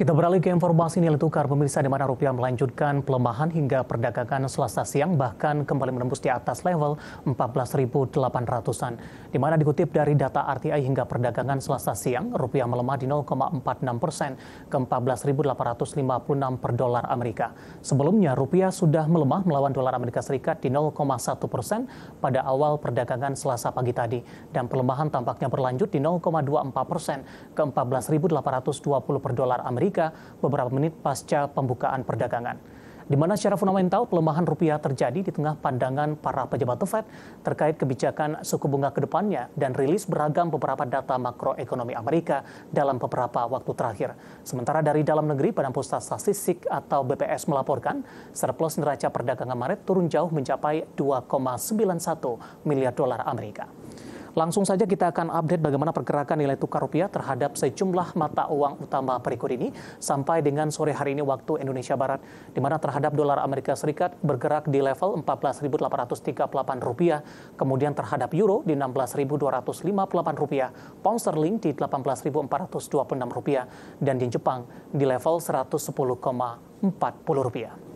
Kita beralih ke informasi nilai tukar pemirsa di mana rupiah melanjutkan pelemahan hingga perdagangan Selasa siang bahkan kembali menembus di atas level 14.800-an. Di mana dikutip dari data RTI hingga perdagangan Selasa siang, rupiah melemah di 0,46 persen ke 14.856 per dolar Amerika. Sebelumnya rupiah sudah melemah melawan dolar Amerika Serikat di 0,1 persen pada awal perdagangan Selasa pagi tadi dan pelemahan tampaknya berlanjut di 0,24 persen ke 14.820 per dolar Amerika Amerika beberapa menit pasca pembukaan perdagangan. Di mana secara fundamental pelemahan rupiah terjadi di tengah pandangan para pejabat The Fed terkait kebijakan suku bunga ke depannya dan rilis beragam beberapa data makroekonomi Amerika dalam beberapa waktu terakhir. Sementara dari dalam negeri, Badan Pusat Statistik atau BPS melaporkan surplus neraca perdagangan Maret turun jauh mencapai 2,91 miliar dolar Amerika. Langsung saja kita akan update bagaimana pergerakan nilai tukar rupiah terhadap sejumlah mata uang utama berikut ini sampai dengan sore hari ini waktu Indonesia Barat, di mana terhadap dolar Amerika Serikat bergerak di level 14.838 rupiah, kemudian terhadap euro di 16.258 rupiah, pound sterling di 18.426 rupiah, dan di Jepang di level 110,40 rupiah.